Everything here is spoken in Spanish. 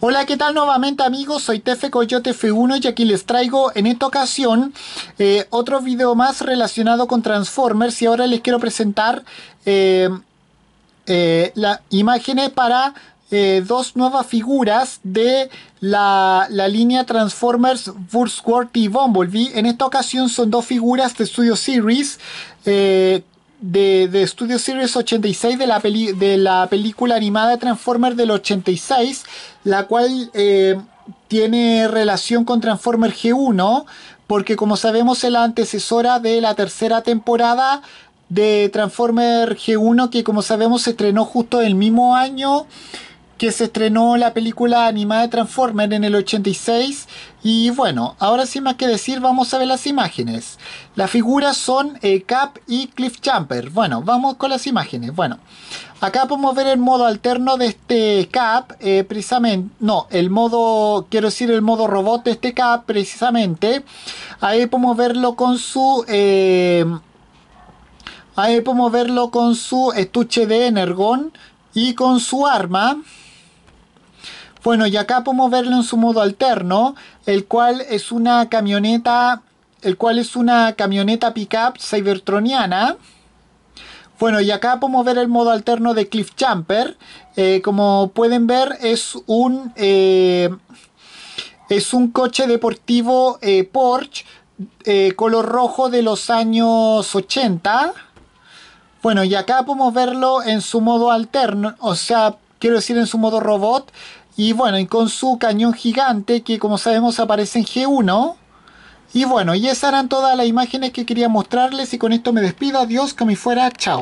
Hola, ¿qué tal nuevamente amigos? Soy Tefe Coyote F1 y aquí les traigo en esta ocasión eh, otro video más relacionado con Transformers y ahora les quiero presentar eh, eh, las imágenes para dos nuevas figuras de la, línea Transformers Wurzworth y Bumblebee. En esta ocasión son dos figuras de Studio Series de, Studio Series 86 de la, peli, de la película animada Transformers del 86, la cual eh, tiene relación con Transformers G1, porque como sabemos es la antecesora de la tercera temporada de Transformers G1, que como sabemos se estrenó justo el mismo año que se estrenó la película animada Transformer en el 86 y bueno, ahora sin más que decir vamos a ver las imágenes. Las figuras son eh, Cap y Cliff Jumper. Bueno, vamos con las imágenes. Bueno, acá podemos ver el modo alterno de este Cap, eh, precisamente, no, el modo, quiero decir el modo robot de este Cap precisamente. Ahí podemos verlo con su... Eh, ahí podemos verlo con su estuche de Energon y con su arma bueno, y acá podemos verlo en su modo alterno, el cual es una camioneta, el cual es una camioneta pickup cybertroniana. Bueno, y acá podemos ver el modo alterno de Cliff Jumper. Eh, como pueden ver, es un, eh, es un coche deportivo eh, Porsche color rojo de los años 80. Bueno, y acá podemos verlo en su modo alterno, o sea, quiero decir en su modo robot. Y bueno, y con su cañón gigante que como sabemos aparece en G1. Y bueno, y esas eran todas las imágenes que quería mostrarles y con esto me despido. Adiós, que me fuera. Chao.